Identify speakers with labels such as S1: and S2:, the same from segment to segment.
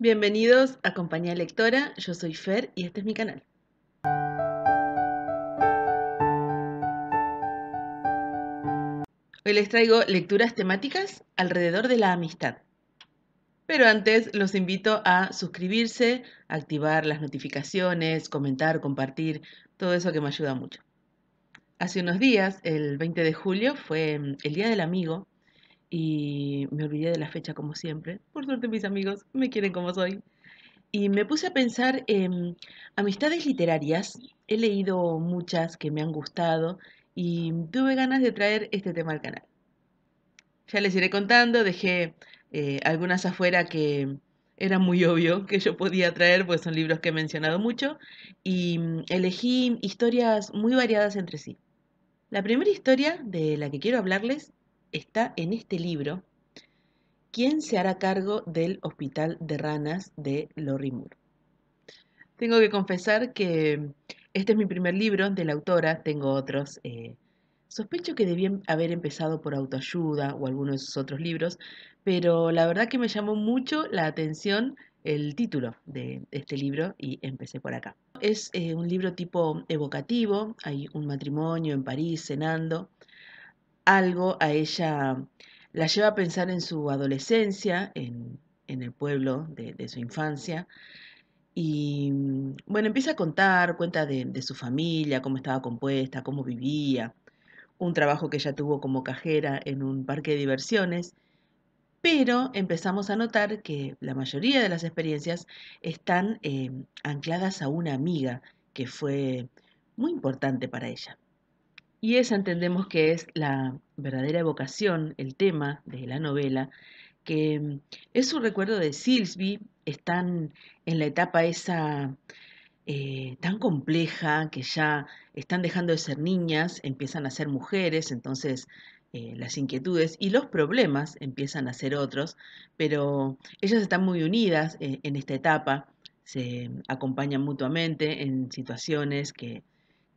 S1: Bienvenidos a Compañía Lectora, yo soy Fer y este es mi canal. Hoy les traigo lecturas temáticas alrededor de la amistad. Pero antes los invito a suscribirse, activar las notificaciones, comentar, compartir, todo eso que me ayuda mucho. Hace unos días, el 20 de julio, fue mm, el Día del Amigo y me olvidé de la fecha como siempre. Por suerte mis amigos me quieren como soy. Y me puse a pensar en amistades literarias. He leído muchas que me han gustado y tuve ganas de traer este tema al canal. Ya les iré contando, dejé eh, algunas afuera que era muy obvio que yo podía traer, pues son libros que he mencionado mucho, y mm, elegí historias muy variadas entre sí. La primera historia de la que quiero hablarles está en este libro quién se hará cargo del Hospital de Ranas de Moore? Tengo que confesar que este es mi primer libro de la autora, tengo otros. Eh, sospecho que debían haber empezado por autoayuda o alguno de sus otros libros, pero la verdad que me llamó mucho la atención el título de este libro y empecé por acá. Es eh, un libro tipo evocativo, hay un matrimonio en París cenando, algo a ella la lleva a pensar en su adolescencia, en, el pueblo de, su infancia. Y mm, bueno, empieza a contar, cuenta de, su familia, cómo estaba compuesta, cómo vivía, un trabajo que ella tuvo como cajera en un parque de diversiones. Pero empezamos a notar que la mayoría de las experiencias están eh, ancladas a una amiga que fue muy importante para ella. Y esa entendemos que es la verdadera evocación, el tema de la novela, que mm, es un recuerdo de Silsby, están en la etapa esa eh, tan compleja que ya están dejando de ser niñas, empiezan a ser mujeres, entonces eh, las inquietudes y los problemas empiezan a ser otros, pero ellas están muy unidas eh, en esta etapa, se acompañan mutuamente en situaciones que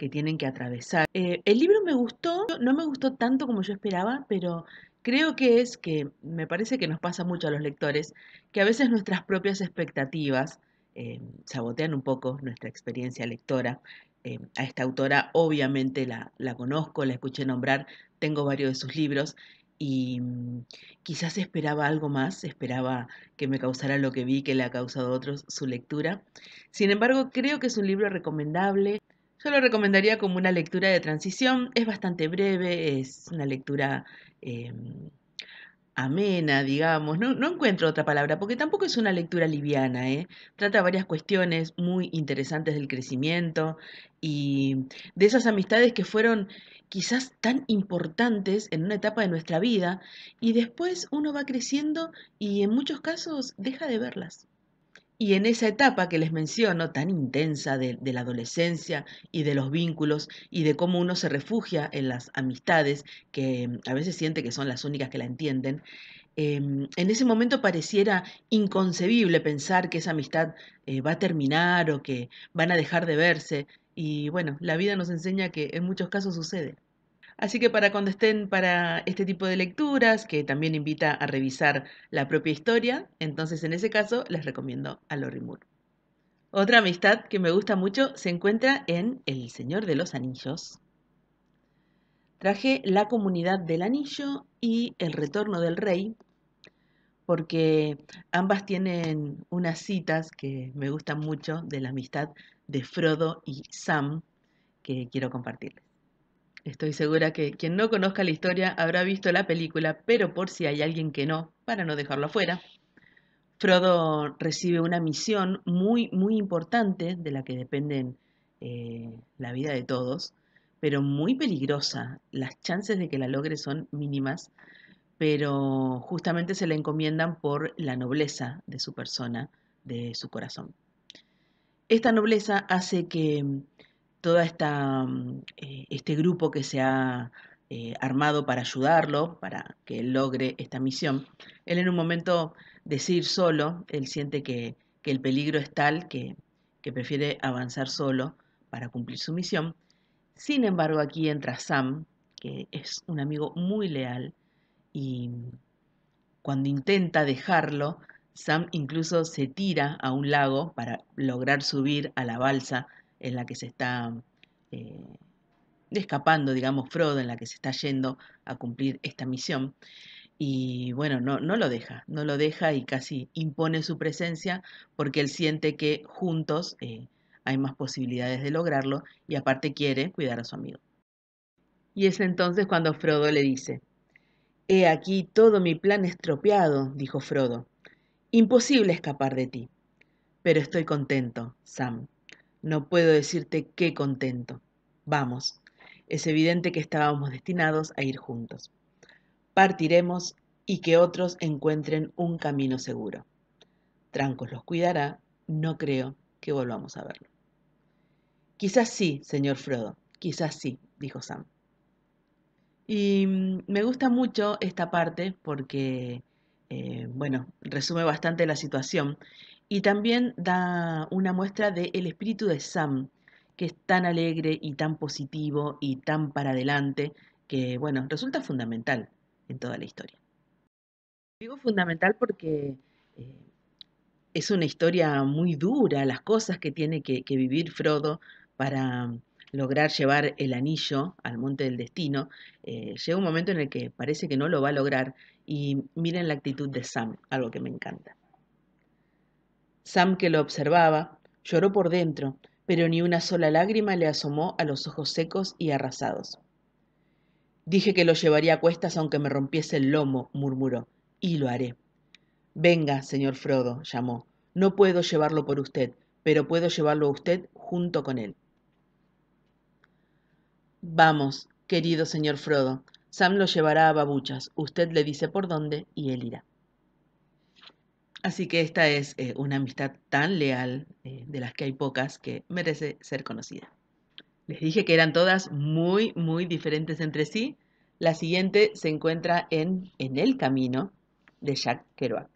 S1: que tienen que atravesar. Eh, el libro me gustó, no me gustó tanto como yo esperaba, pero creo que es que me parece que nos pasa mucho a los lectores, que a veces nuestras propias expectativas eh, sabotean un poco nuestra experiencia lectora. Eh, a esta autora obviamente la, la conozco, la escuché nombrar, tengo varios de sus libros y mm, quizás esperaba algo más, esperaba que me causara lo que vi que le ha causado a otros su lectura. Sin embargo, creo que es un libro recomendable, yo lo recomendaría como una lectura de transición, es bastante breve, es una lectura em, amena, digamos, no, encuentro otra palabra, porque tampoco es una lectura liviana, ¿eh? trata varias cuestiones muy interesantes del crecimiento y de esas amistades que fueron quizás tan importantes en una etapa de nuestra vida y después uno va creciendo y en muchos casos deja de verlas. Y en esa etapa que les menciono, tan intensa de, la adolescencia y de los vínculos y de cómo uno se refugia en las amistades, que mm, a veces siente que son las únicas que la entienden, em, en ese momento pareciera inconcebible pensar que esa amistad eh, va a terminar o que van a dejar de verse. Y bueno, la vida nos enseña que en muchos casos sucede. Así que para cuando estén para este tipo de lecturas, que también invita a revisar la propia historia, entonces en ese caso les recomiendo a Lori Moore. Otra amistad que me gusta mucho se encuentra en El Señor de los Anillos. Traje La Comunidad del Anillo y El Retorno del Rey, porque ambas tienen unas citas que me gustan mucho de la amistad de Frodo y Sam, que quiero compartirles. Estoy segura que quien no conozca la historia habrá visto la película, pero por si hay alguien que no, para no dejarlo afuera, Frodo recibe una misión muy, muy importante de la que dependen eh, la vida de todos, pero muy peligrosa. Las chances de que la logre son mínimas, pero justamente se la encomiendan por la nobleza de su persona, de su corazón. Esta nobleza hace que todo eh, este grupo que se ha eh, armado para ayudarlo, para que logre esta misión, él en un momento ir solo, él siente que, el peligro es tal que prefiere avanzar solo para cumplir su misión. Sin embargo, aquí entra Sam, que es un amigo muy leal, y cuando intenta dejarlo, Sam incluso se tira a un lago para lograr subir a la balsa en la que se está eh, escapando, digamos, Frodo, en la que se está yendo a cumplir esta misión. Y bueno, no, lo deja, no lo deja y casi impone su presencia porque él siente que juntos eh, hay más posibilidades de lograrlo y aparte quiere cuidar a su amigo. Y es entonces cuando Frodo le dice, He aquí todo mi plan estropeado, dijo Frodo. Imposible escapar de ti. Pero estoy contento, Sam, no puedo decirte qué contento. Vamos, es evidente que estábamos destinados a ir juntos. Partiremos y que otros encuentren un camino seguro. Trancos los cuidará, no creo que volvamos a verlo. Quizás sí, señor Frodo, quizás sí, dijo Sam. Y mm, me gusta mucho esta parte porque, eh, bueno, resume bastante la situación y también da una muestra del espíritu de Sam, que es tan alegre y tan positivo y tan para adelante, que bueno, resulta fundamental en toda la historia. Digo fundamental porque eh, es una historia muy dura, las cosas que tiene que, vivir Frodo para mm, lograr llevar el anillo al monte del destino, eh, llega un momento en el que parece que no lo va a lograr y miren la actitud de Sam, algo que me encanta. Sam, que lo observaba, lloró por dentro, pero ni una sola lágrima le asomó a los ojos secos y arrasados. Dije que lo llevaría a cuestas aunque me rompiese el lomo, murmuró, y lo haré. Venga, señor Frodo, llamó, no puedo llevarlo por usted, pero puedo llevarlo a usted junto con él. Vamos, querido señor Frodo, Sam lo llevará a babuchas, usted le dice por dónde y él irá. Así que esta es eh, una amistad tan leal, eh, de las que hay pocas, que merece ser conocida. Les dije que eran todas muy, muy diferentes entre sí. La siguiente se encuentra en En el Camino de Jacques Kerouac.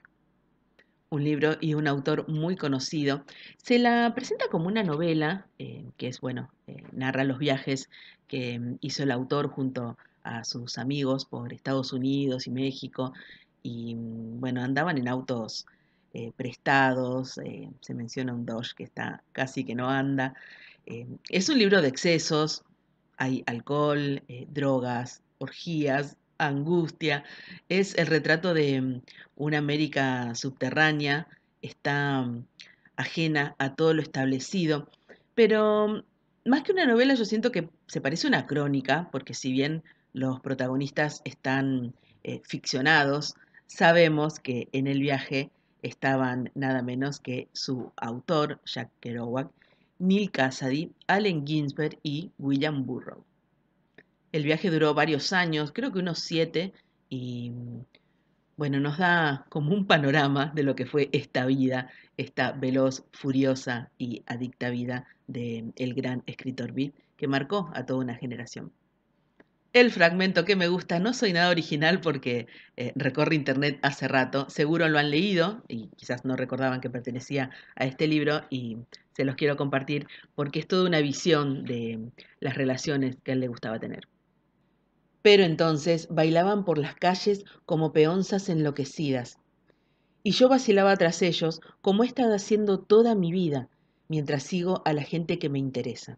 S1: Un libro y un autor muy conocido. Se la presenta como una novela, eh, que es bueno, narra los viajes que mm, hizo el autor junto a sus amigos por Estados Unidos y México y mm, bueno, andaban en autos eh, prestados, eh, se menciona un Dodge que está casi que no anda. Eh, es un libro de excesos, hay alcohol, drogas, orgías, angustia, es el retrato de mm, una América subterránea, está mm, ajena a todo lo establecido, pero más que una novela yo siento que se parece a una crónica, porque si bien los protagonistas están ficcionados, Sabemos que en el viaje estaban nada menos que su autor, Jack Kerouac, Neil Cassady, Allen Ginsberg y William Burroughs. El viaje duró varios años, creo que unos siete, y mm, bueno, nos da como un panorama de lo que fue esta vida, esta veloz, furiosa y adicta vida del mm, gran escritor Beat, que marcó a toda una generación. El fragmento que me gusta, no soy nada original porque eh, recorre internet hace rato, seguro lo han leído y quizás no recordaban que pertenecía a este libro y se los quiero compartir porque es toda una visión de las relaciones que a él le gustaba tener. Pero entonces bailaban por las calles como peonzas enloquecidas y yo vacilaba tras ellos como he estado haciendo toda mi vida mientras sigo a la gente que me interesa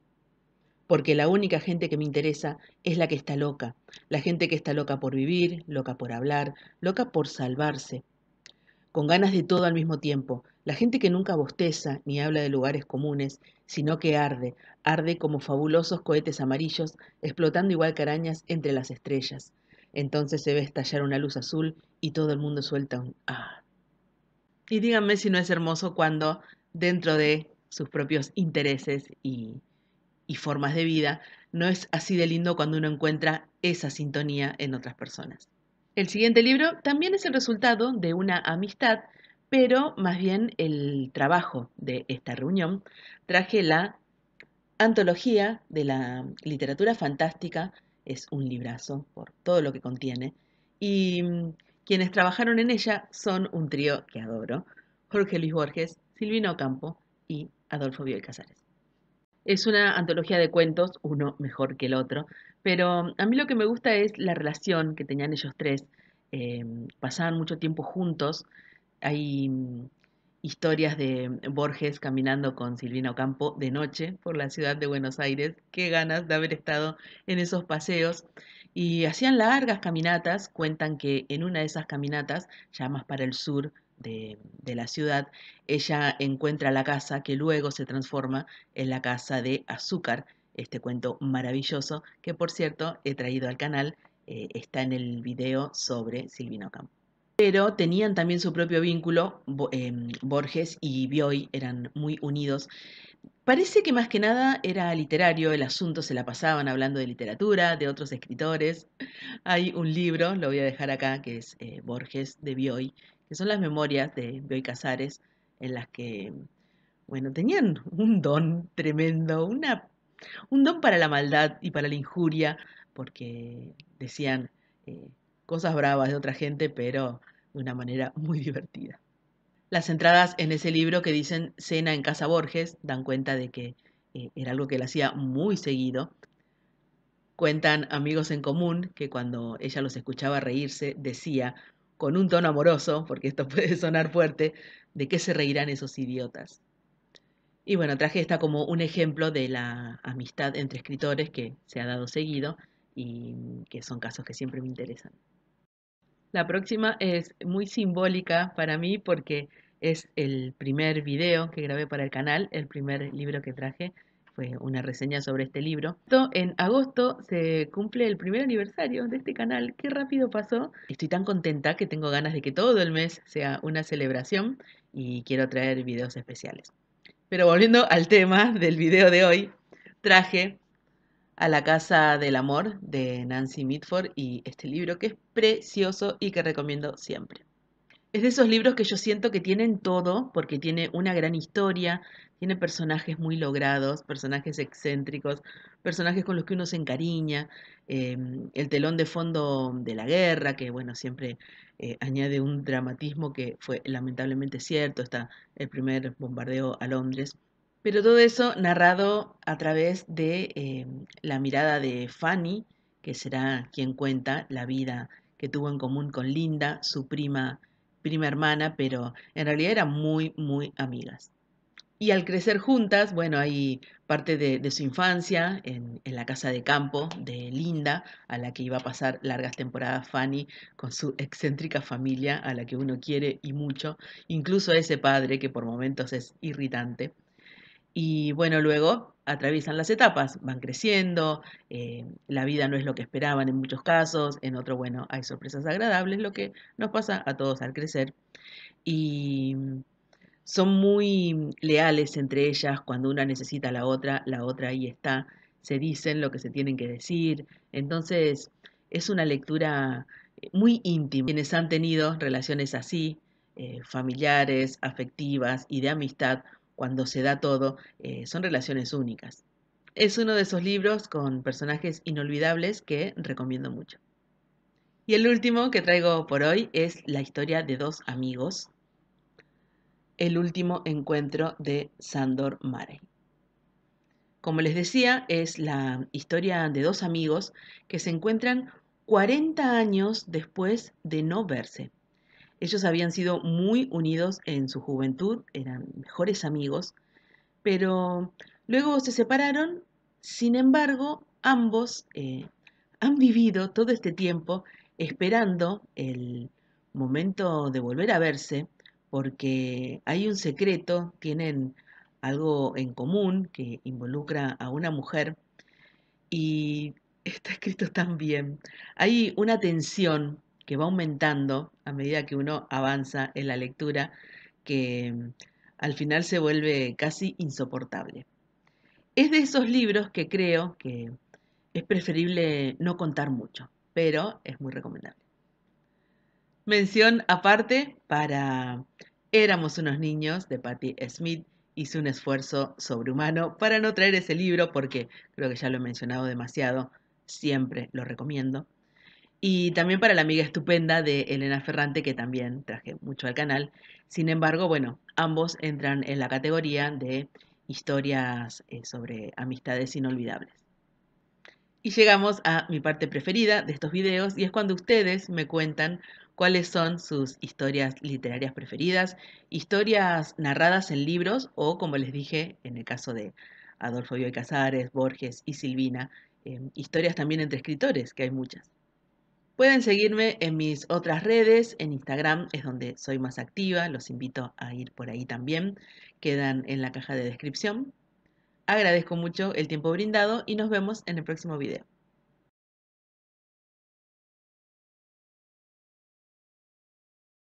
S1: porque la única gente que me interesa es la que está loca, la gente que está loca por vivir, loca por hablar, loca por salvarse, con ganas de todo al mismo tiempo, la gente que nunca bosteza ni habla de lugares comunes, sino que arde, arde como fabulosos cohetes amarillos, explotando igual que arañas entre las estrellas. Entonces se ve estallar una luz azul y todo el mundo suelta un ah. Y díganme si no es hermoso cuando, dentro de sus propios intereses y y formas de vida, no es así de lindo cuando uno encuentra esa sintonía en otras personas. El siguiente libro también es el resultado de una amistad, pero más bien el trabajo de esta reunión. Traje la antología de la literatura fantástica, es un librazo por todo lo que contiene, y mm, quienes trabajaron en ella son un trío que adoro, Jorge Luis Borges, Silvino Campo y Adolfo Bioy Casares. Es una antología de cuentos, uno mejor que el otro, pero a mí lo que me gusta es la relación que tenían ellos tres. Eh, pasaban mucho tiempo juntos. Hay mm, historias de Borges caminando con Silvina Ocampo de noche por la ciudad de Buenos Aires. Qué ganas de haber estado en esos paseos. Y hacían largas caminatas. Cuentan que en una de esas caminatas, ya más para el sur, de, la ciudad, ella encuentra la casa que luego se transforma en la casa de Azúcar, este cuento maravilloso que por cierto he traído al canal, eh, está en el video sobre Silvino camp Pero tenían también su propio vínculo, em, Borges y Bioy eran muy unidos. Parece que más que nada era literario, el asunto se la pasaban hablando de literatura, de otros escritores. Hay un libro, lo voy a dejar acá, que es eh, Borges de Bioy, que son las memorias de Bioy Casares, en las que, bueno, tenían un don tremendo, una, un don para la maldad y para la injuria, porque decían eh, cosas bravas de otra gente, pero de una manera muy divertida. Las entradas en ese libro que dicen Cena en Casa Borges dan cuenta de que eh, era algo que él hacía muy seguido. Cuentan amigos en común que cuando ella los escuchaba reírse decía, con un tono amoroso, porque esto puede sonar fuerte, de qué se reirán esos idiotas. Y bueno, traje esta como un ejemplo de la amistad entre escritores que se ha dado seguido y que son casos que siempre me interesan. La próxima es muy simbólica para mí porque es el primer video que grabé para el canal, el primer libro que traje fue una reseña sobre este libro. En agosto se cumple el primer aniversario de este canal. Qué rápido pasó. Estoy tan contenta que tengo ganas de que todo el mes sea una celebración y quiero traer videos especiales. Pero volviendo al tema del video de hoy, traje a la Casa del Amor de Nancy Mitford y este libro que es precioso y que recomiendo siempre. Es de esos libros que yo siento que tienen todo, porque tiene una gran historia, tiene personajes muy logrados, personajes excéntricos, personajes con los que uno se encariña, em, el telón de fondo de la guerra, que bueno, siempre eh, añade un dramatismo que fue lamentablemente cierto, está el primer bombardeo a Londres. Pero todo eso narrado a través de em, la mirada de Fanny, que será quien cuenta la vida que tuvo en común con Linda, su prima prima hermana, pero en realidad eran muy, muy amigas. Y al crecer juntas, bueno, hay parte de, su infancia en, en, la casa de campo de Linda, a la que iba a pasar largas temporadas Fanny con su excéntrica familia, a la que uno quiere y mucho, incluso ese padre que por momentos es irritante. Y bueno, luego atraviesan las etapas, van creciendo, eh, la vida no es lo que esperaban en muchos casos, en otro, bueno, hay sorpresas agradables, lo que nos pasa a todos al crecer. Y son muy leales entre ellas, cuando una necesita a la otra, la otra ahí está, se dicen lo que se tienen que decir, entonces es una lectura eh, muy íntima. Quienes han tenido relaciones así, eh, familiares, afectivas y de amistad, cuando se da todo, eh, son relaciones únicas. Es uno de esos libros con personajes inolvidables que recomiendo mucho. Y el último que traigo por hoy es la historia de dos amigos, el último encuentro de Sandor Mare. Como les decía, es la historia de dos amigos que se encuentran 40 años después de no verse. Ellos habían sido muy unidos en su juventud, eran mejores amigos, pero luego se separaron, sin embargo, ambos eh, han vivido todo este tiempo esperando el momento de volver a verse, porque hay un secreto, tienen algo en común que involucra a una mujer y está escrito tan bien. Hay una tensión que va aumentando a medida que uno avanza en la lectura, que mm, al final se vuelve casi insoportable. Es de esos libros que creo que es preferible no contar mucho, pero es muy recomendable. Mención aparte para Éramos unos niños de Patti Smith. Hice un esfuerzo sobrehumano para no traer ese libro porque creo que ya lo he mencionado demasiado. Siempre lo recomiendo. Y también para la amiga estupenda de Elena Ferrante, que también traje mucho al canal. Sin embargo, bueno, ambos entran en la categoría de historias eh, sobre amistades inolvidables. Y llegamos a mi parte preferida de estos videos y es cuando ustedes me cuentan cuáles son sus historias literarias preferidas, historias narradas en libros o, como les dije, en el caso de Adolfo Bioy Casares, Borges y Silvina, eh, historias también entre escritores, que hay muchas. Pueden seguirme en mis otras redes, en Instagram es donde soy más activa, los invito a ir por ahí también, quedan en la caja de descripción. Agradezco mucho el tiempo brindado y nos vemos en el próximo video.